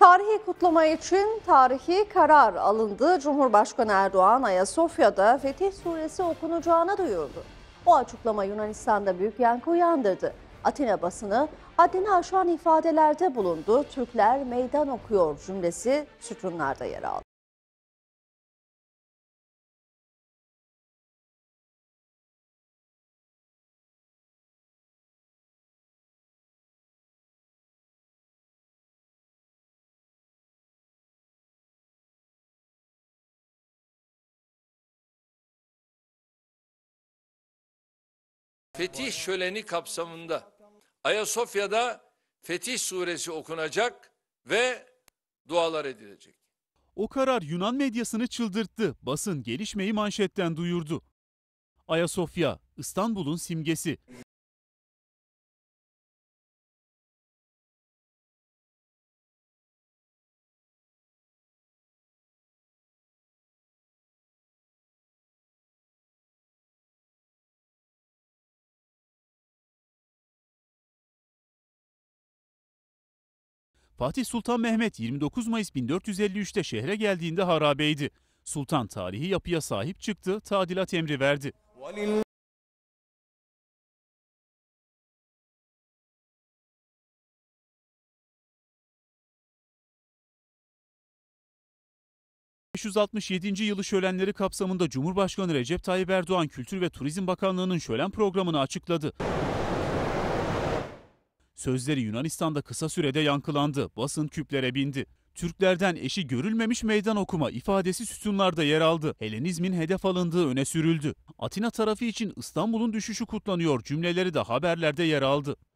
Tarihi kutlama için tarihi karar alındı. Cumhurbaşkanı Erdoğan Ayasofya'da Fetih Suresi okunacağına duyurdu. O açıklama Yunanistan'da büyük yankı uyandırdı. Atina basını haddini aşan ifadelerde bulundu. Türkler meydan okuyor cümlesi sütunlarda yer aldı. Fetih şöleni kapsamında Ayasofya'da Fetih suresi okunacak ve dualar edilecek. O karar Yunan medyasını çıldırttı. Basın gelişmeyi manşetten duyurdu. Ayasofya, İstanbul'un simgesi. Fatih Sultan Mehmet 29 Mayıs 1453'te şehre geldiğinde harabeydi. Sultan tarihi yapıya sahip çıktı, tadilat emri verdi. ...567. yılı şölenleri kapsamında Cumhurbaşkanı Recep Tayyip Erdoğan Kültür ve Turizm Bakanlığı'nın şölen programını açıkladı. Sözleri Yunanistan'da kısa sürede yankılandı, basın küplere bindi. Türklerden eşi görülmemiş meydan okuma ifadesi sütunlarda yer aldı. Helenizmin hedef alındığı öne sürüldü. Atina tarafı için İstanbul'un düşüşü kutlanıyor cümleleri de haberlerde yer aldı.